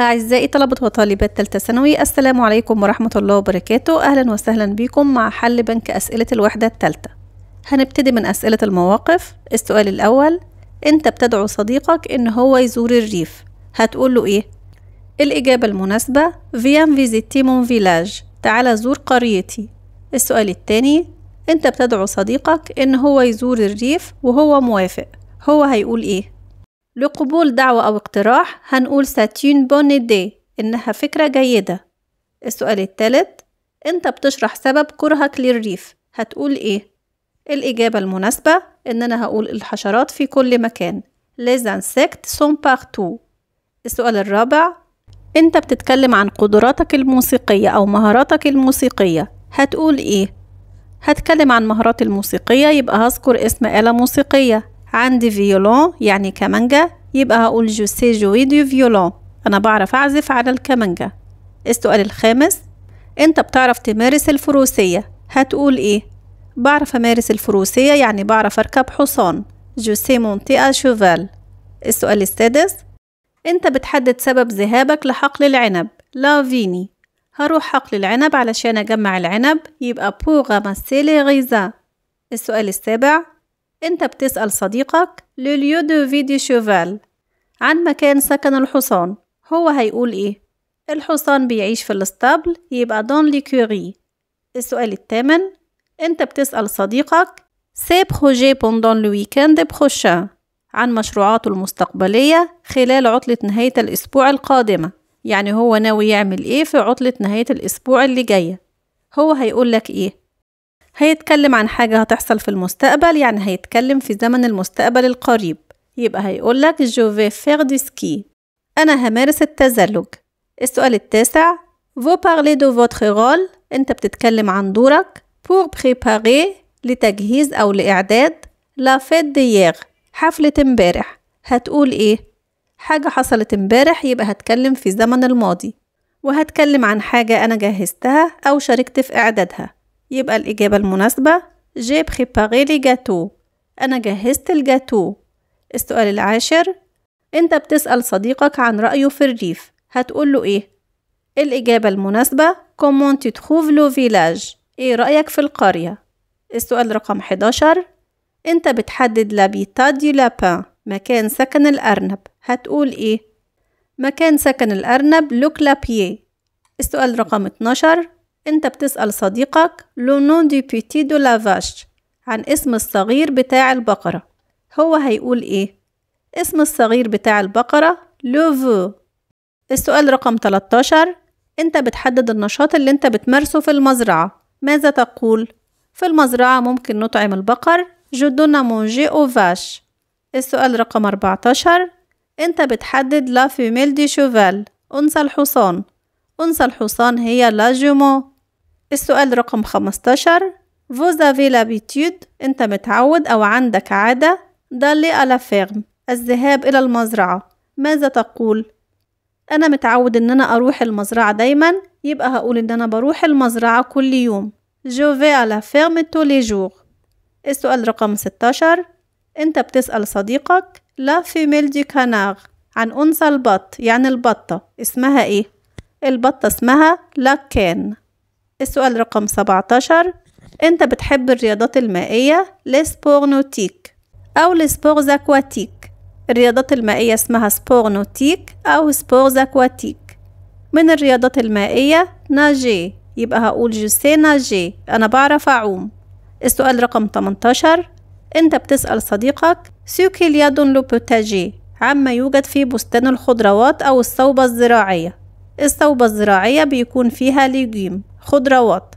أعزائي طلبة وطالبات تالتة ثانوي السلام عليكم ورحمة الله وبركاته أهلا وسهلا بكم مع حل بنك أسئلة الوحدة التالتة هنبتدي من أسئلة المواقف السؤال الأول أنت بتدعو صديقك إن هو يزور الريف هتقول له إيه؟ الإجابة المناسبة فيان فيزيتي مون فيلاج تعال زور قريتي السؤال التاني أنت بتدعو صديقك إن هو يزور الريف وهو موافق هو هيقول إيه؟ لقبول دعوة أو اقتراح هنقول c'est بون دي إنها فكرة جيدة السؤال الثالث أنت بتشرح سبب كرهك للريف هتقول إيه؟ الإجابة المناسبة إن أنا هقول الحشرات في كل مكان les insectes sont partout السؤال الرابع أنت بتتكلم عن قدراتك الموسيقية أو مهاراتك الموسيقية هتقول إيه؟ هتكلم عن مهارات الموسيقية يبقى هذكر اسم آلة موسيقية عندي فيولون يعني كمانجا يبقى هقول جو سي جوي دو فيولون أنا بعرف أعزف على الكمانجا السؤال الخامس أنت بتعرف تمارس الفروسية هتقول إيه؟ بعرف أمارس الفروسية يعني بعرف أركب حصان جو سي مونتي شوفال السؤال السادس أنت بتحدد سبب ذهابك لحقل العنب لا فيني هروح حقل العنب علشان أجمع العنب يبقى بوغا ماسيلي غيزا السؤال السابع أنت بتسأل صديقك لليو دو في شوفال عن مكان سكن الحصان هو هيقول إيه؟ الحصان بيعيش في الاسطبل يبقى دون لي كوري السؤال الثامن أنت بتسأل صديقك سي بروجي بوندون لو ويكند عن مشروعاته المستقبلية خلال عطلة نهاية الأسبوع القادمة يعني هو ناوي يعمل إيه في عطلة نهاية الأسبوع اللي جاية هو هيقول لك إيه هيتكلم عن حاجة هتحصل في المستقبل يعني هيتكلم في زمن المستقبل القريب يبقى هيقولك جو في فير دي سكي أنا همارس التزلج السؤال التاسع فو parlez دو فوتر رول أنت بتتكلم عن دورك بور préparer لتجهيز أو لإعداد لا فيت دياغ حفلة امبارح هتقول إيه؟ حاجة حصلت امبارح يبقى هتكلم في زمن الماضي وهتكلم عن حاجة أنا جهزتها أو شاركت في إعدادها يبقى الإجابة المناسبة جي بريباري لي جاتو أنا جهزت الجاتو السؤال العاشر أنت بتسأل صديقك عن رأيه في الريف هتقول له إيه؟ الإجابة المناسبة كومون تتخوف لو فيلاج إيه رأيك في القرية؟ السؤال رقم 11 أنت بتحدد لابيتا دي لابان مكان سكن الأرنب هتقول إيه؟ مكان سكن الأرنب لوك لابيه السؤال رقم 12 أنت بتسأل صديقك لو نون دي بيتي دو لافاش عن اسم الصغير بتاع البقرة هو هيقول إيه؟ اسم الصغير بتاع البقرة لوفو السؤال رقم 13 أنت بتحدد النشاط اللي أنت بتمارسه في المزرعة ماذا تقول؟ في المزرعة ممكن نطعم البقر جو دونا مونجي أو فاش السؤال رقم 14 أنت بتحدد لا فيميل دي شوفال أنثى الحصان أنثى الحصان هي لا جومو السؤال رقم 15 Vous avez l'habitude أنت متعود أو عندك عادة d'aller à la ferme الذهاب إلى المزرعة ماذا تقول؟ أنا متعود إن أنا أروح المزرعة دايما يبقى هقول إن أنا بروح المزرعة كل يوم Je vais à la ferme tous les jours السؤال رقم 16 أنت بتسأل صديقك لا فيميل دي كانار عن أنثى البط يعني البطة اسمها إيه؟ البطة اسمها لا كان السؤال رقم 17 أنت بتحب الرياضات المائية نوتيك أو لسبور أكواتيك الرياضات المائية اسمها سبور نوتيك أو سبورز أكواتيك من الرياضات المائية ناجي يبقى هقول جوسي ناجي أنا بعرف أعوم السؤال رقم 18 أنت بتسأل صديقك سوكي لو لوبوتاجي عما يوجد في بستان الخضروات أو الصوبة الزراعية الصوبة الزراعية بيكون فيها ليجيم خضروات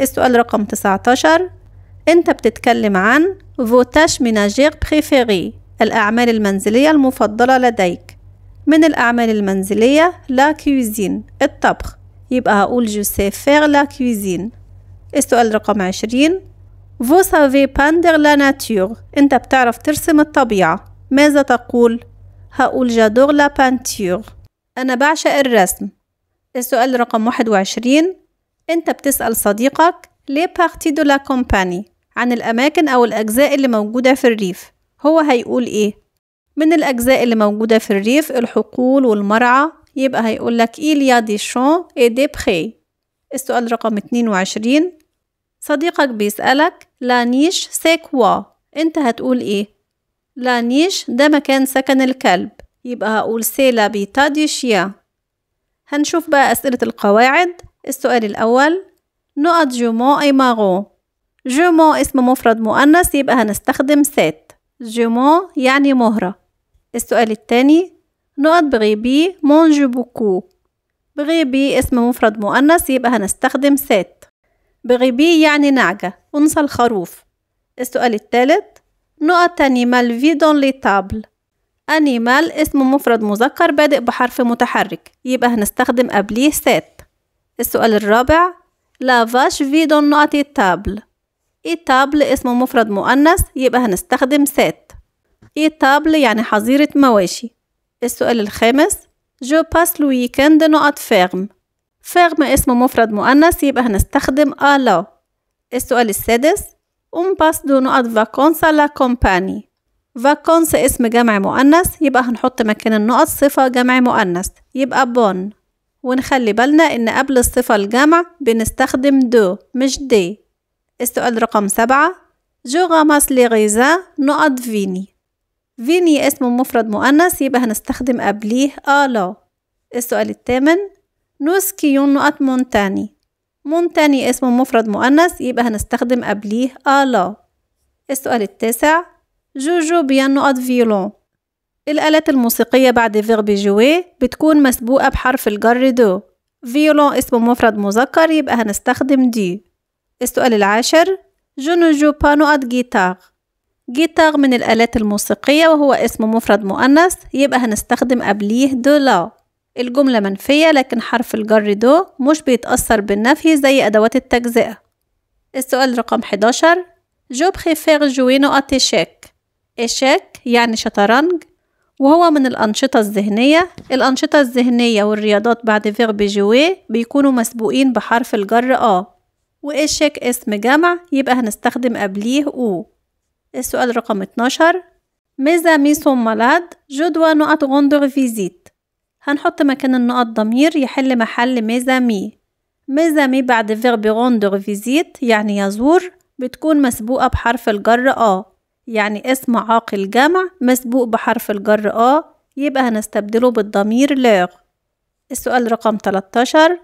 السؤال رقم 19 انت بتتكلم عن فوتاش ميناجيغ بريفيري الأعمال المنزلية المفضلة لديك من الأعمال المنزلية لا كيوزين الطبخ يبقى هقول جو سي فير لا كيوزين السؤال رقم عشرين فو سافي باندر لا ناتور انت بتعرف ترسم الطبيعة ماذا تقول؟ هقول جادور لا بانتور أنا بعشق الرسم السؤال رقم واحد وعشرين أنت بتسأل صديقك ليه بارتي دو لا كومباني عن الأماكن أو الأجزاء اللي موجودة في الريف هو هيقول إيه؟ من الأجزاء اللي موجودة في الريف الحقول والمرعى يبقى هيقولك لك إيليا دي شون إي دي بخي السؤال رقم 22 صديقك بيسألك لا نيش سي كوا أنت هتقول إيه؟ لا نيش ده مكان سكن الكلب يبقى هقول سي لابيتا بيتا دي شيا هنشوف بقى أسئلة القواعد السؤال الأول نقط جومون أي ماغو جومون اسم مفرد مؤنث يبقى هنستخدم سات جومون يعني مهرة السؤال التاني نقط بغيبي مونجو بوكو بغيبي اسم مفرد مؤنث يبقى هنستخدم سات بغيبي يعني نعجة أنثى الخروف السؤال الثالث نقط أنيمال في دون لي تابل أنيمال اسم مفرد مذكر بادئ بحرف متحرك يبقى هنستخدم قبليه سات السؤال الرابع لا فاش فيدون تابل اي تابل اسمه مفرد مؤنث يبقى هنستخدم سات اي تابل يعني حظيرة مواشي السؤال الخامس جو باس لو ويكند نقط فيرم فيرم اسمه مفرد مؤنث يبقى هنستخدم ألا السؤال السادس اون باس دو نقط فاكونس لا كومباني فاكونس اسم جمع مؤنث يبقى هنحط مكان النقط صفة جمع مؤنث يبقى بون ونخلي بالنا إن قبل الصفة الجمع بنستخدم دو مش دي السؤال رقم سبعة جو غامس لي غيزا نقط فيني فيني اسم مفرد مؤنث يبقى هنستخدم قبليه آلا السؤال الثامن كيون نقط مونتاني مونتاني اسم مفرد مؤنث يبقى هنستخدم قبليه آلا السؤال التاسع جوجو بيان نقط فيولون الآلات الموسيقية بعد فيغ بيجوي بتكون مسبوقة بحرف الجر دو فيولون اسم مفرد مذكر يبقى هنستخدم دي السؤال العاشر جونو جو بانو اد جيتار جيتار من الآلات الموسيقية وهو اسم مفرد مؤنث يبقى هنستخدم قبليه دو لا الجملة منفية لكن حرف الجر دو مش بيتأثر بالنفي زي أدوات التجزئة السؤال رقم 11 جو بريفير جوينو أتي إشيك إشيك يعني شطرنج وهو من الأنشطة الذهنية الأنشطة الذهنية والرياضات بعد فيرب جوي بيكونوا مسبوقين بحرف الجر آ وإشك اسم جمع يبقى هنستخدم قبليه أو السؤال رقم 12 ميزا ميسون مالاد جدوى نقط غندر فيزيت هنحط مكان النقط ضمير يحل محل ميزا مي ميزا مي بعد فيرب غندر فيزيت يعني يزور بتكون مسبوقة بحرف الجر آ يعني اسم عاقل جمع مسبوق بحرف الجر آ يبقى هنستبدله بالضمير لغ السؤال رقم 13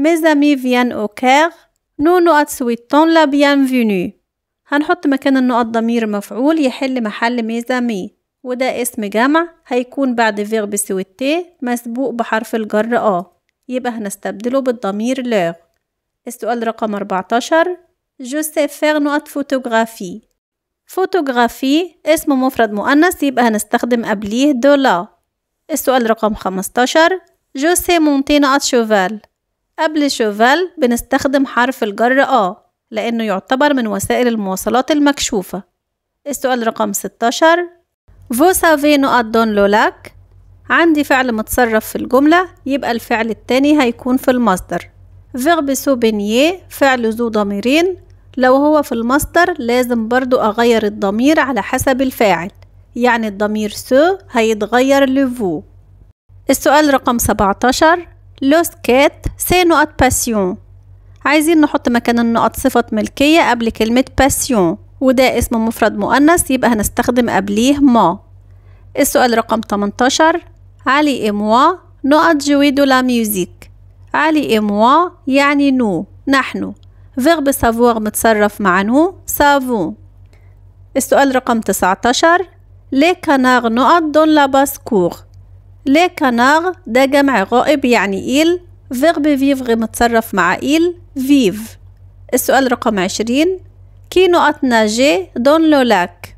Mes amis viennent au Caire Nous nous souhaitons la bienvenue هنحط مكان النقط ضمير مفعول يحل محل ميزامي وده اسم جمع هيكون بعد فيرب سويتي مسبوق بحرف الجر آ يبقى هنستبدله بالضمير لغ السؤال رقم 14 Je sais faire notre photographie فوتوغرافي اسم مفرد مؤنث يبقى هنستخدم قبليه دولا السؤال رقم 15 جوسي مونتينات شوفال قبل شوفال بنستخدم حرف الجر آ لأنه يعتبر من وسائل المواصلات المكشوفة السؤال رقم 16 فو سافي نقط دون لولاك عندي فعل متصرف في الجملة يبقى الفعل التاني هيكون في المصدر فيرب سوبينيي فعل ذو ضميرين لو هو في المصدر لازم برضو أغير الضمير على حسب الفاعل يعني الضمير سو هيتغير لفو السؤال رقم 17 لوس كات سي نقط باسيون عايزين نحط مكان النقط صفة ملكية قبل كلمة باسيون وده اسم مفرد مؤنث يبقى هنستخدم قبليه ما السؤال رقم 18 علي إموا نقط جوي دو لا ميوزيك علي إموا يعني نو نحن فيرب سافوار متصرف مع نو سافو السؤال رقم 19 لي كانار نقط دون لا باسكور لي كانار ده جمع غائب يعني إيل فيرب فيفغ متصرف مع إيل فيف السؤال رقم 20 كي نقط ناجي دون لو لاك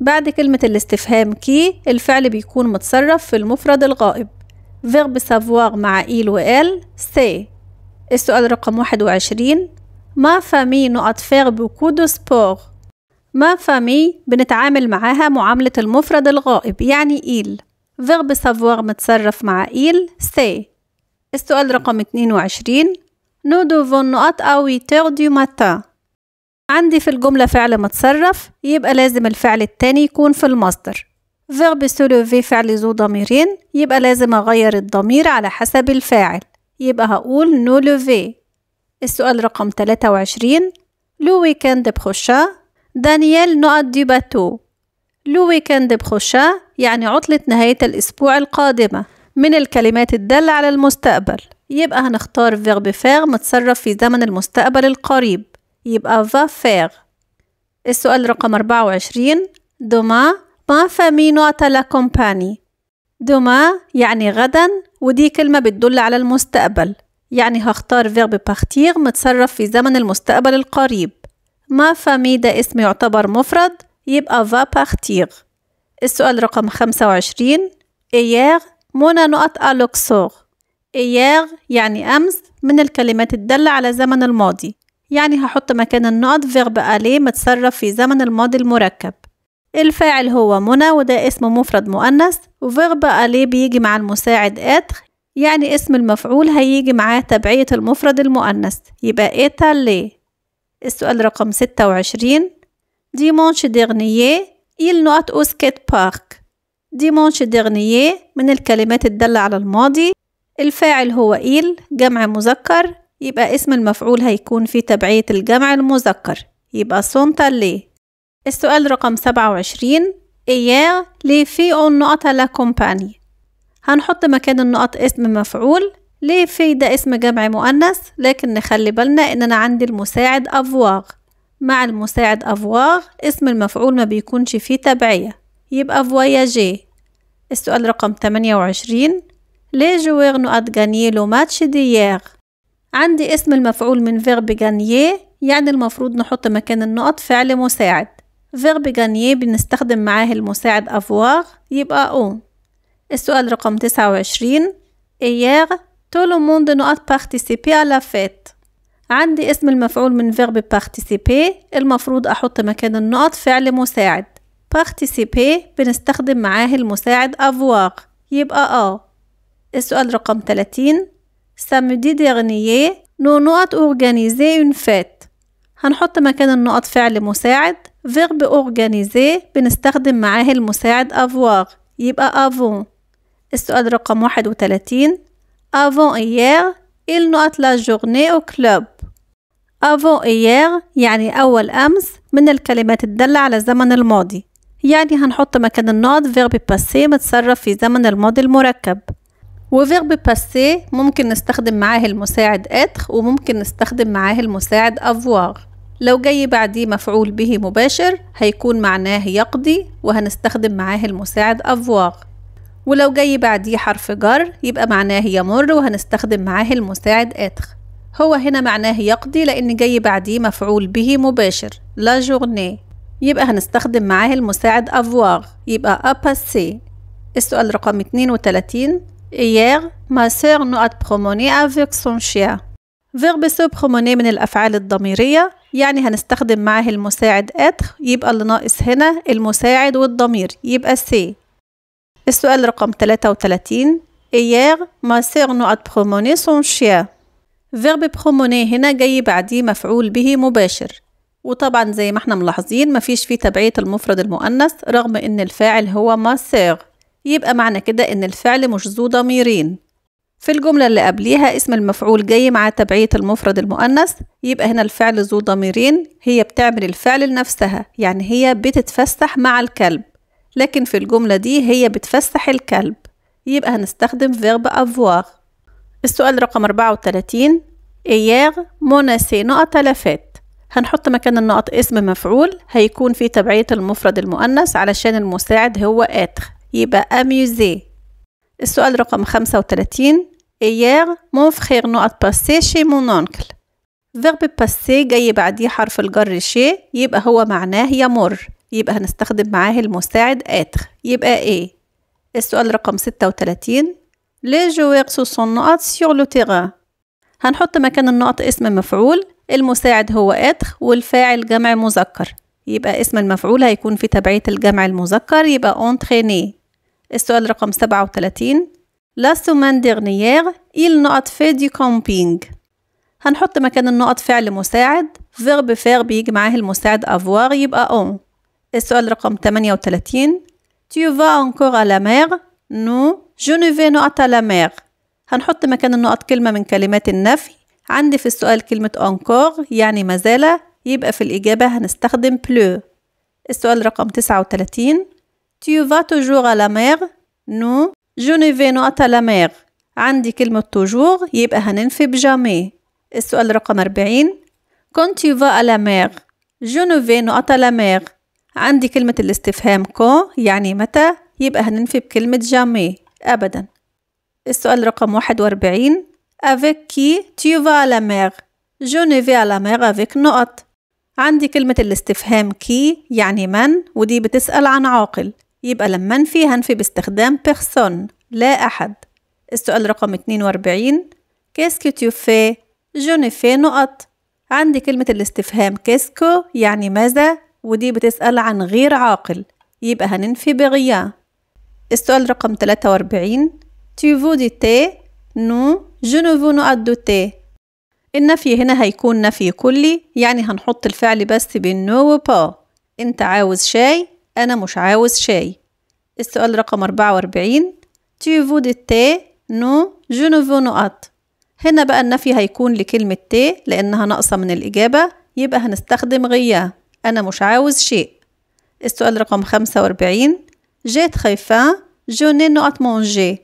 بعد كلمة الاستفهام كي الفعل بيكون متصرف في المفرد الغائب فيرب سافوار مع إل وإل سي السؤال رقم 21 ما فامي نقط فيغ بوكو دو سبور ما فامي بنتعامل معاها معاملة المفرد الغائب يعني إيل فيغ سافوار متصرف مع إيل سي السؤال رقم 22 Nous devons نقط أوي تيغ دو ماتا عندي في الجملة فعل متصرف يبقى لازم الفعل التاني يكون في المصدر فيرب في فعل ذو ضميرين يبقى لازم أغير الضمير على حسب الفاعل يبقى هقول نو في السؤال رقم 23 لو ويكند بخشا دانيال نقط دي باتو لو ويكند بخشا يعني عطلة نهاية الأسبوع القادمة من الكلمات الدالة على المستقبل يبقى هنختار فيغ بفاغ متصرف في زمن المستقبل القريب يبقى va faire السؤال رقم 24 دوما ما فامي نقطة لا كومباني دوما يعني غدا ودي كلمة بتدل على المستقبل يعني هختار فيرب بارتير متصرف في زمن المستقبل القريب ما فامي ده اسم يعتبر مفرد يبقى فا بارتير السؤال رقم 25 إيير مونا نقط ألوكسور إيير يعني أمس من الكلمات الدالة على زمن الماضي يعني هحط مكان النقط فيرب ألي متصرف في زمن الماضي المركب الفاعل هو منى وده اسم مفرد مؤنث وفيرب ألي بيجي مع المساعد إتر يعني اسم المفعول هيجي معاه تبعية المفرد المؤنث يبقى إيتا لي السؤال رقم ستة وعشرين ديمونش ديغنية إيل نوت أوسكيت بارك ديمونش ديغنية من الكلمات الدالة على الماضي الفاعل هو إيل جمع مذكر يبقى اسم المفعول هيكون في تبعية الجمع المذكر يبقى سونتا لي السؤال رقم سبعة وعشرين إياه لي في أون نقطة لا كومباني هنحط مكان النقط اسم مفعول ليه في ده اسم جمع مؤنث لكن نخلي بالنا ان انا عندي المساعد افواغ مع المساعد افواغ اسم المفعول ما بيكونش فيه تبعية يبقى فواياجي السؤال رقم 28 لي جوير نقط غاني لو ماتش دييغ عندي اسم المفعول من فيرب جانيه يعني المفروض نحط مكان النقط فعل مساعد فيرب جانيه بنستخدم معاه المساعد افواغ يبقى اون السؤال رقم 29 إياغ تولو موند نوات monde على فات عندي اسم المفعول من verb بارتيسيبي المفروض أحط مكان النقط فعل مساعد بارتيسيبي بنستخدم معاه المساعد avoir يبقى آه السؤال رقم 30 samedi dernier نو نوات اورجانيزي اون فات هنحط مكان النقط فعل مساعد verb اورجانيزي بنستخدم معاه المساعد avoir يبقى avant السؤال رقم 31 Avant hier, il note la journée au club. Avant hier يعني أول أمس من الكلمات الدالة على الزمن الماضي يعني هنحط مكان النقط فيرب باسي متصرف في زمن الماضي المركب وفيرب باسي ممكن نستخدم معاه المساعد اتر وممكن نستخدم معاه المساعد افوار لو جاي بعديه مفعول به مباشر هيكون معناه يقضي وهنستخدم معاه المساعد افوار ولو جاي بعديه حرف جر يبقى معناه يمر وهنستخدم معاه المساعد اتخ هو هنا معناه يقضي لأن جاي بعديه مفعول به مباشر لا جورني يبقى هنستخدم معاه المساعد افواغ يبقى أباسي السؤال رقم 32 Hier, ما sœur نو أت بروموني أفيك سون شيا فيرب سو بروموني من الأفعال الضميرية يعني هنستخدم معاه المساعد أتخ يبقى اللي ناقص هنا المساعد والضمير يبقى سي السؤال رقم 33 إيير ما سيرنو أت بروموني سون شيا فيرب بروموني هنا جاي بعديه مفعول به مباشر وطبعا زي ما احنا ملاحظين مفيش فيه تبعية المفرد المؤنث رغم ان الفاعل هو ما سيغ يبقى معنى كده ان الفعل مش ذو ضميرين في الجملة اللي قبليها اسم المفعول جاي مع تبعية المفرد المؤنث يبقى هنا الفعل ذو ضميرين هي بتعمل الفعل لنفسها يعني هي بتتفسح مع الكلب لكن في الجملة دي هي بتفسح الكلب يبقى هنستخدم فيرب أفواغ السؤال رقم 34 إياغ موناسي نقطة لفات هنحط مكان النقط اسم مفعول هيكون في تبعية المفرد المؤنث علشان المساعد هو آتر يبقى أميوزي السؤال رقم 35 إياغ مون فخير نقط باسي شي مون فيرب باسي جاي بعديه حرف الجر شي يبقى هو معناه يمر يبقى هنستخدم معاه المساعد اتر يبقى ايه السؤال رقم 36 لي جوير سون نقط سور لو هنحط مكان النقط اسم مفعول المساعد هو اتر والفاعل جمع مذكر يبقى اسم المفعول هيكون في تبعية الجمع المذكر يبقى اونتريني السؤال رقم 37 لا سومان ديرنيير إل نقط في دي كامبينج هنحط مكان النقط فعل مساعد فيرب فير بيجي معاه المساعد افوار يبقى اون السؤال رقم 38 تيو vas encore à la mer? No, je ne vais not à la mer. هنحط مكان النقط كلمة من كلمات النفي عندي في السؤال كلمة encore يعني ما زال يبقى في الإجابة هنستخدم plus السؤال رقم 39 Tu vas toujours à la mer? No, je ne vais not à عندي كلمة توجور يبقى هننفي بجامي السؤال رقم 40 كنت يوفا على مير جنوفي نقطة على مير عندي كلمة الاستفهام كو يعني متى يبقى هننفي بكلمة جامي أبدا السؤال رقم 41 avec qui tu vas à la mer je ne vais à la mer avec نقط عندي كلمة الاستفهام كي يعني من ودي بتسأل عن عاقل يبقى لما انفي هنفي باستخدام بيرسون لا أحد السؤال رقم 42 كاسكو تو fais je ne نقط عندي كلمة الاستفهام كاسكو يعني ماذا ودي بتسأل عن غير عاقل يبقى هننفي بغيا السؤال رقم 43 tu veux دي تي نو je ne veux not du thé النفي هنا هيكون نفي كلي يعني هنحط الفعل بس بين نو وبا انت عاوز شاي انا مش عاوز شاي السؤال رقم 44 tu veux du thé نو je ne veux not هنا بقى النفي هيكون لكلمة تي لأنها ناقصة من الإجابة يبقى هنستخدم غياه أنا مش عاوز شيء السؤال رقم خمسة وأربعين جيت خايفة جوني نقط مونجي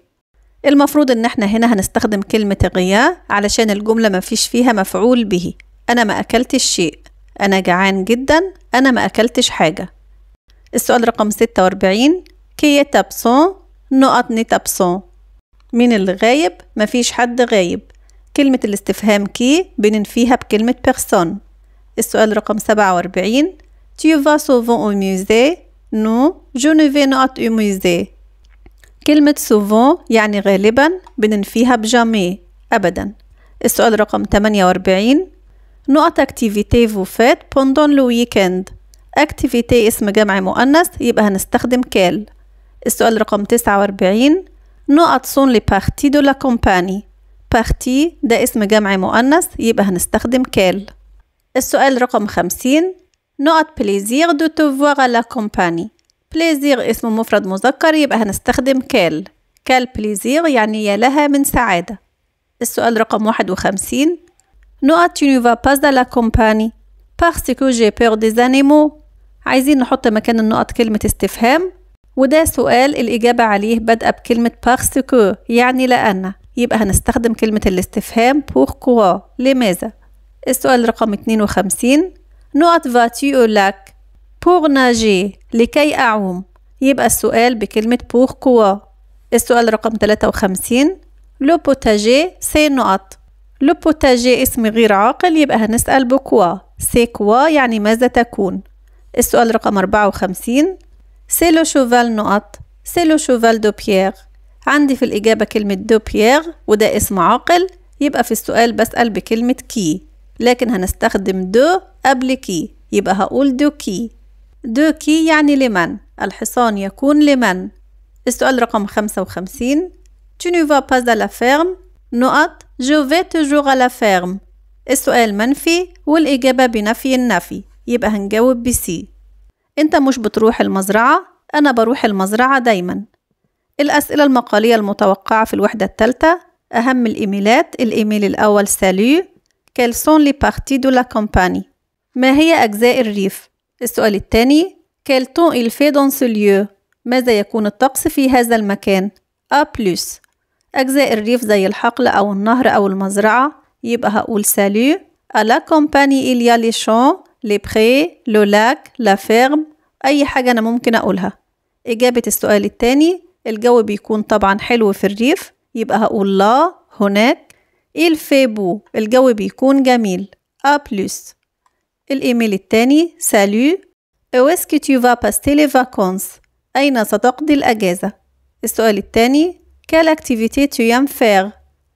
المفروض إن احنا هنا هنستخدم كلمة غيا علشان الجملة ما فيش فيها مفعول به أنا ما أكلتش شيء أنا جعان جدا أنا ما أكلتش حاجة السؤال رقم ستة وأربعين كي تابسون نقط ني تابسون مين اللي غايب؟ مفيش حد غايب كلمة الاستفهام كي بننفيها بكلمة بيرسون السؤال رقم 47 Tu vas souvent au musée? نو جو نوفي نوت او ميزي كلمة سوفون يعني غالبا بننفيها بجامي أبدا السؤال رقم 48 نقط اكتيفيتي فو فات بوندون لو ويكند اكتيفيتي اسم جمع مؤنث يبقى هنستخدم كال السؤال رقم 49 نقط سون لي بارتي دو لا كومباني بارتي ده اسم جمع مؤنث يبقى هنستخدم كال السؤال رقم خمسين نقط بليزير دو تفوغ لا كومباني بليزير اسم مفرد مذكر يبقى هنستخدم كال كال بليزير يعني يا لها من سعادة السؤال رقم واحد وخمسين نقط tu نيفا vas pas à la جي parce que عايزين نحط مكان النقط كلمة استفهام وده سؤال الإجابة عليه بدأ بكلمة بارسكو يعني لأن يبقى هنستخدم كلمة الاستفهام بوركوا لماذا السؤال رقم 52 نقط فاتيو لاك بور ناجي لكي أعوم يبقى السؤال بكلمة بور كوا السؤال رقم 53 لو بوتاجي سي نقط لو بوتاجي اسم غير عاقل يبقى هنسأل بكوا سي كوا يعني ماذا تكون السؤال رقم 54 سي لو شوفال نقط سي لو شوفال دو بيير عندي في الإجابة كلمة دو بيير وده اسم عاقل يبقى في السؤال بسأل بكلمة كي لكن هنستخدم دو قبل كي يبقى هقول دو كي دو كي يعني لمن الحصان يكون لمن السؤال رقم 55 Tu ne vas pas à la ferme نقط Je vais toujours à la ferme السؤال منفي والإجابة بنفي النفي يبقى هنجاوب بسي أنت مش بتروح المزرعة أنا بروح المزرعة دايما الأسئلة المقالية المتوقعة في الوحدة الثالثة أهم الإيميلات الإيميل الأول سالي quelles sont les parties de la campagne ما هي أجزاء الريف؟ السؤال الثاني quel temps il fait dans ce lieu ماذا يكون الطقس في هذا المكان A plus أجزاء الريف زي الحقل أو النهر أو المزرعة يبقى هقول سالو à la campagne il y a les champs les prés le lac la ferme أي حاجة أنا ممكن أقولها إجابة السؤال الثاني الجو بيكون طبعا حلو في الريف يبقى هقول لا هناك il fait beau الجو بيكون جميل à plus الإيميل التاني salut où est-ce que tu vas passer les vacances أين ستقضي الأجازة السؤال التاني quelle activité tu aimes faire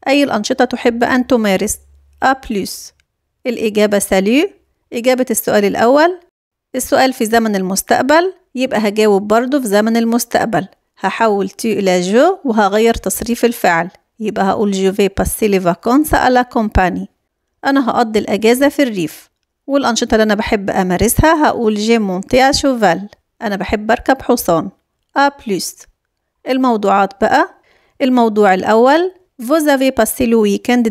أي الأنشطة تحب أن تمارس à plus الإجابة salut إجابة السؤال الأول السؤال في زمن المستقبل يبقى هجاوب برضه في زمن المستقبل هحول تو إلى جو وهغير تصريف الفعل يبقى هقول جو في باسي لي فاكونس الا كومباني انا هقضي الاجازه في الريف والانشطه اللي انا بحب امارسها هقول جي مونتي ا شوفال انا بحب اركب حصان ا بلس الموضوعات بقى الموضوع الاول vous avez لو le week-end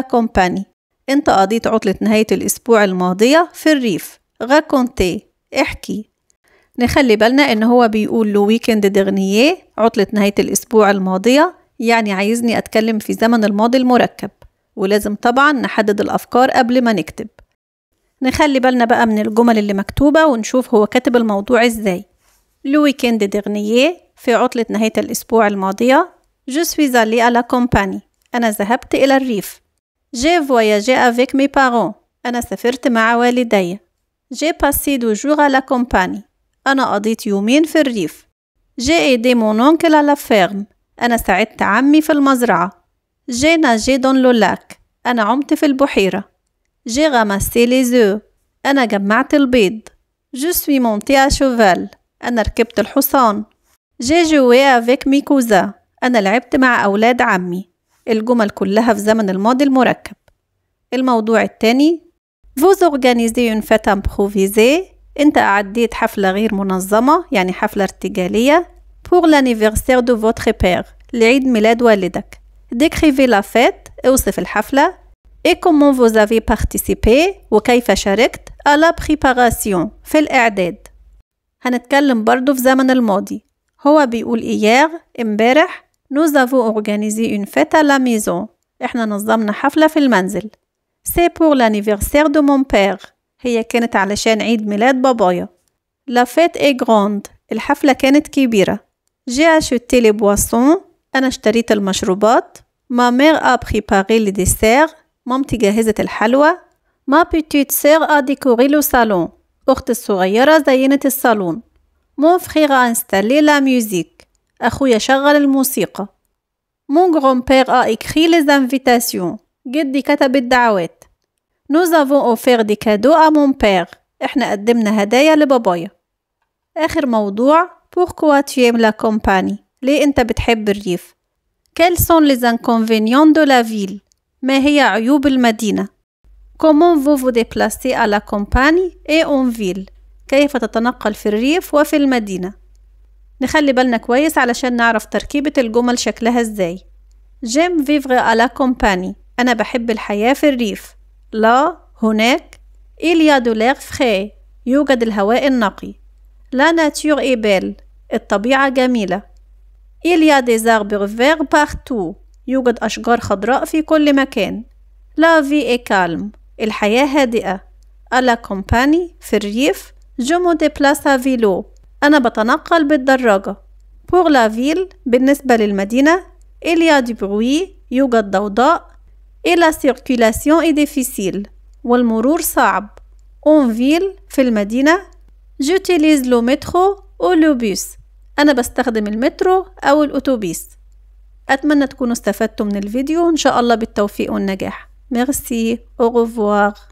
كومباني أنت قضيت عطلة نهاية الأسبوع الماضية في الريف. غاكونتي احكي. نخلي بالنا إن هو بيقول لو ويكند dernier عطلة نهاية الأسبوع الماضية يعني عايزني أتكلم في زمن الماضي المركب ولازم طبعا نحدد الأفكار قبل ما نكتب نخلي بالنا بقى من الجمل اللي مكتوبة ونشوف هو كاتب الموضوع إزاي لو دغنيه في عطلة نهاية الأسبوع الماضية جسوي زالي على كومباني أنا ذهبت إلى الريف جي voyagé avec مي بارون أنا سافرت مع والدي جي passé دو جوغ على كومباني أنا قضيت يومين في الريف جي ايدي مون oncle à la أنا ساعدت عمي في المزرعة جينا جيدون لولاك أنا عمت في البحيرة جي غمسي لي زو أنا جمعت البيض جو سوي مونتي شوفال أنا ركبت الحصان جي جوي أفيك مي كوزا أنا لعبت مع أولاد عمي الجمل كلها في زمن الماضي المركب الموضوع التاني فوز اورغانيزي اون فات امبروفيزي أنت أعديت حفلة غير منظمة يعني حفلة ارتجالية pour l'anniversaire de votre père لعيد Milad Walidak. décrivez la fête اوصف الحفلة et comment vous avez participé وكيف شاركت à la préparation في الإعداد هنتكلم برضو في زمن الماضي هو بيقول إياه امبارح nous avons organisé une fête à la maison احنا نظمنا حفلة في المنزل c'est pour l'anniversaire de mon père هي كانت علشان عيد ميلاد بابايا La fête est grande. الحفلة كانت كبيرة. J'ai acheté les boissons. أنا اشتريت المشروبات. Ma mère a préparé les desserts. مامتي جهزت الحلوى. Ma petite sœur a décoré le salon. أختي الصغيرة زينت الصالون. Mon frère a installé la musique. أخويا شغل الموسيقى. Mon grand-père a écrit les invitations. جدي كتب الدعوات. Nous avons offert des cadeaux à mon père. إحنا قدمنا هدايا لبابايا. آخر موضوع Pourquoi tu aimes la campagne ليه أنت بتحب الريف Quels sont les inconvénients de la ville ما هي عيوب المدينة Comment vous vous déplacez à la campagne et en ville كيف تتنقل في الريف وفي المدينة نخلي بالنا كويس علشان نعرف تركيبة الجمل شكلها ازاي J'aime vivre à la campagne أنا بحب الحياة في الريف لا هناك Il y a de l'air frais يوجد الهواء النقي La nature est belle الطبيعة جميلة إليا دي زاربر فير بارتو يوجد أشجار خضراء في كل مكان لا في إي كالم الحياة هادئة ألا كومباني في الريف جومو دي بلاسا فيلو أنا بتنقل بالدراجة بور لا فيل بالنسبة للمدينة إليا دي بروي يوجد ضوضاء إلا سيركولاسيون إي ديفيسيل والمرور صعب أون فيل في المدينة جوتيليز لو مترو أو لو بوس أنا بستخدم المترو أو الأتوبيس أتمنى تكونوا استفدتوا من الفيديو إن شاء الله بالتوفيق والنجاح ميرسي أو